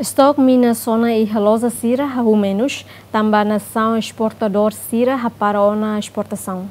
Stock minasona e halosa sira rumenos, também nação exportador sira para na exportação.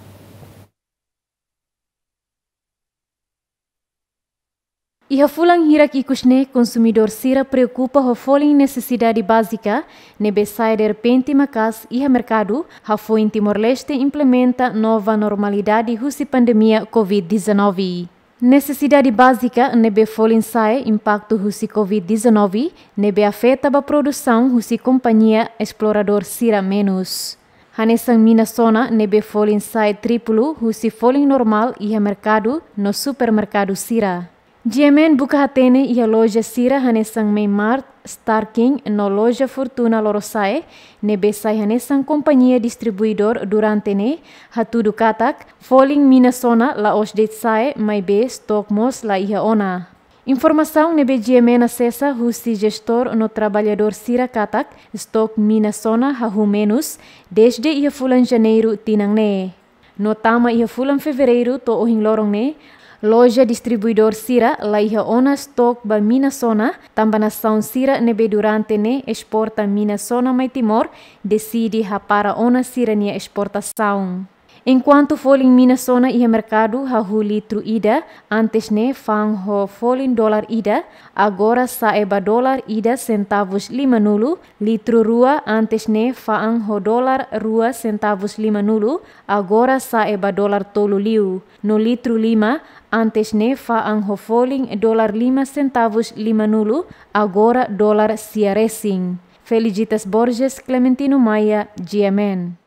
E hafulang hirak ikusne consumidor sira preocupa hafolin necessidade básica, nebe sai der pente macas e mercado, hafo em Timor-Leste implementa nova normalidade rusi pandemia Covid-19. Necessidade básica nebe o impacto husi COVID-19 nebe afeta ba produção husi companhia explorador sira menos. Hanesan Minasona nebe o triplo husi folin normal e mercado no supermercado sira. Jemen buka hatene ia loja sira hanesang Meimar, Star King no loja Fortuna Lorosae, ne sang kompanyia distribuidor durante ne, hatu katak, Falling Minnesota la sae mai be mos la ia ona. Informação nebe Jemen asesa husi gestor no trabalhador sira katak, stok minasona Minnesota humenus, desde ia fulan janeiro tinang ne. No tama ia fulan fevereiro to ohing lorong ne, loja distribuidor sira laiha ona stok ba Minasona, saun sira nebe durante ne exporta Minasona mai Timor, decide rapara ona sira nia saun. Enquanto for em Minnesota merkado mercado, hau litro ida, antes ne fang ho folin dolar ida, agora saeba dolar ida centavos lima nulu, litro rua antes ne fang ho dolar rua centavos lima nulu, agora saeba dolar tolu liu, no litro lima, antes ne fang ho folin dolar lima centavos lima nulu, agora dolar siaresing. Felicitas Borges, Clementino Maia, GMN.